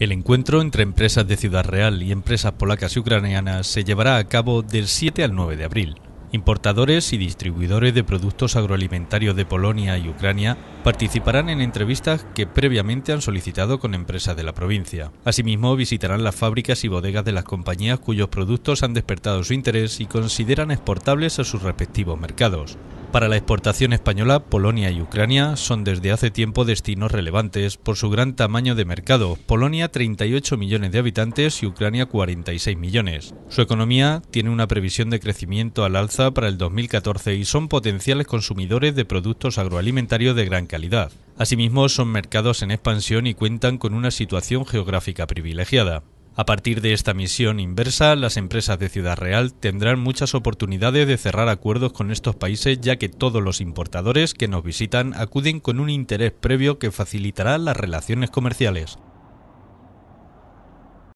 El encuentro entre empresas de Ciudad Real y empresas polacas y ucranianas se llevará a cabo del 7 al 9 de abril. Importadores y distribuidores de productos agroalimentarios de Polonia y Ucrania participarán en entrevistas que previamente han solicitado con empresas de la provincia. Asimismo, visitarán las fábricas y bodegas de las compañías cuyos productos han despertado su interés y consideran exportables a sus respectivos mercados. Para la exportación española, Polonia y Ucrania son desde hace tiempo destinos relevantes por su gran tamaño de mercado. Polonia 38 millones de habitantes y Ucrania 46 millones. Su economía tiene una previsión de crecimiento al alza para el 2014 y son potenciales consumidores de productos agroalimentarios de gran calidad. Asimismo, son mercados en expansión y cuentan con una situación geográfica privilegiada. A partir de esta misión inversa, las empresas de Ciudad Real tendrán muchas oportunidades de cerrar acuerdos con estos países ya que todos los importadores que nos visitan acuden con un interés previo que facilitará las relaciones comerciales.